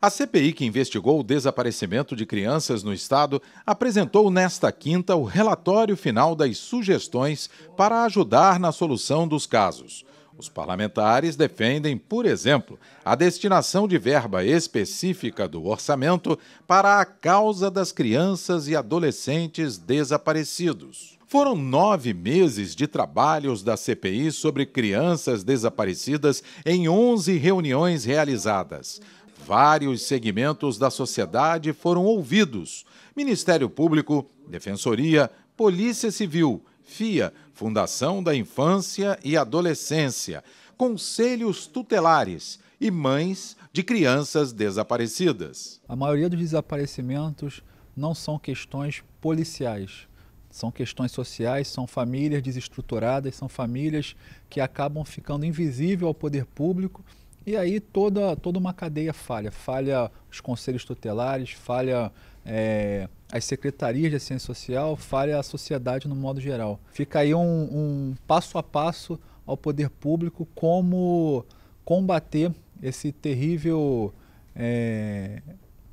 A CPI que investigou o desaparecimento de crianças no Estado apresentou nesta quinta o relatório final das sugestões para ajudar na solução dos casos. Os parlamentares defendem, por exemplo, a destinação de verba específica do orçamento para a causa das crianças e adolescentes desaparecidos. Foram nove meses de trabalhos da CPI sobre crianças desaparecidas em 11 reuniões realizadas vários segmentos da sociedade foram ouvidos: Ministério Público, Defensoria, Polícia Civil, FIA, Fundação da Infância e Adolescência, Conselhos Tutelares e mães de crianças desaparecidas. A maioria dos desaparecimentos não são questões policiais, são questões sociais, são famílias desestruturadas, são famílias que acabam ficando invisível ao poder público e aí toda, toda uma cadeia falha. Falha os conselhos tutelares, falha é, as secretarias de assistência social, falha a sociedade no modo geral. Fica aí um, um passo a passo ao poder público como combater esse terrível. É,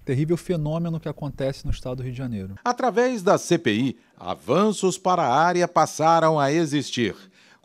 terrível fenômeno que acontece no estado do Rio de Janeiro. Através da CPI, avanços para a área passaram a existir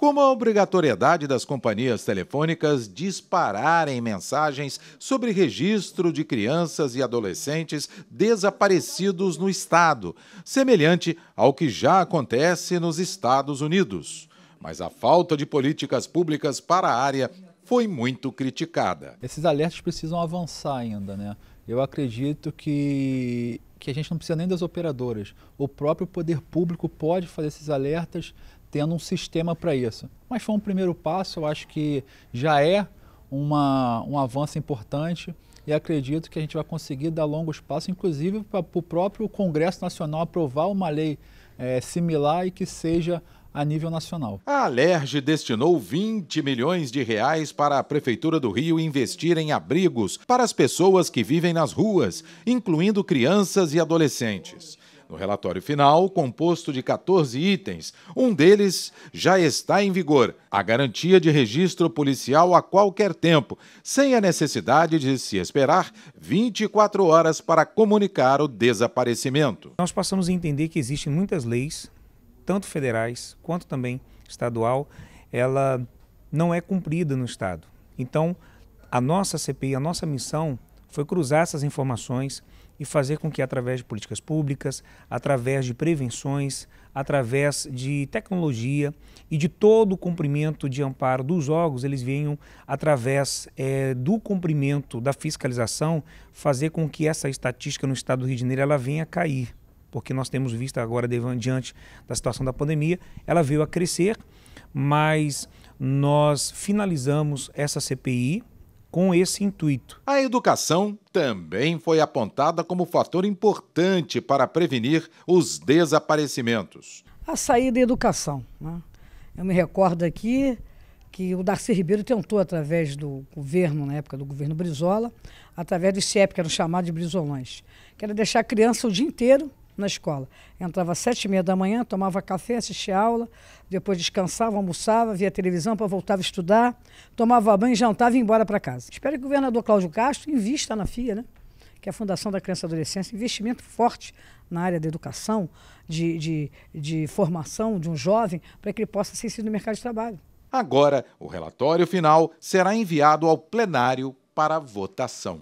como a obrigatoriedade das companhias telefônicas dispararem mensagens sobre registro de crianças e adolescentes desaparecidos no Estado, semelhante ao que já acontece nos Estados Unidos. Mas a falta de políticas públicas para a área foi muito criticada. Esses alertas precisam avançar ainda, né? Eu acredito que que a gente não precisa nem das operadoras. O próprio poder público pode fazer esses alertas tendo um sistema para isso. Mas foi um primeiro passo, eu acho que já é uma, um avanço importante e acredito que a gente vai conseguir dar longos passos, inclusive para o próprio Congresso Nacional aprovar uma lei é, similar e que seja a nível nacional. A Alerj destinou 20 milhões de reais para a Prefeitura do Rio investir em abrigos para as pessoas que vivem nas ruas, incluindo crianças e adolescentes. No relatório final, composto de 14 itens, um deles já está em vigor: a garantia de registro policial a qualquer tempo, sem a necessidade de se esperar 24 horas para comunicar o desaparecimento. Nós passamos a entender que existem muitas leis, tanto federais quanto também estadual, ela não é cumprida no estado. Então, a nossa CPI, a nossa missão foi cruzar essas informações e fazer com que, através de políticas públicas, através de prevenções, através de tecnologia e de todo o cumprimento de amparo dos órgãos, eles venham, através é, do cumprimento da fiscalização, fazer com que essa estatística no estado do Rio de Janeiro ela venha a cair. Porque nós temos visto agora, diante da situação da pandemia, ela veio a crescer, mas nós finalizamos essa CPI com esse intuito. A educação também foi apontada como fator importante para prevenir os desaparecimentos. A saída da educação. Né? Eu me recordo aqui que o Darcy Ribeiro tentou, através do governo, na época do governo Brizola, através do CIEP, que era chamado de Brizolões, que era deixar a criança o dia inteiro na escola. Entrava às sete e meia da manhã, tomava café, assistia aula, depois descansava, almoçava, via televisão para voltava a estudar, tomava banho, jantava e ia embora para casa. Espero que o governador Cláudio Castro invista na FIA, né? que é a Fundação da Criança e Adolescência, investimento forte na área da educação, de, de, de formação de um jovem, para que ele possa ser inserido no mercado de trabalho. Agora, o relatório final será enviado ao plenário para votação.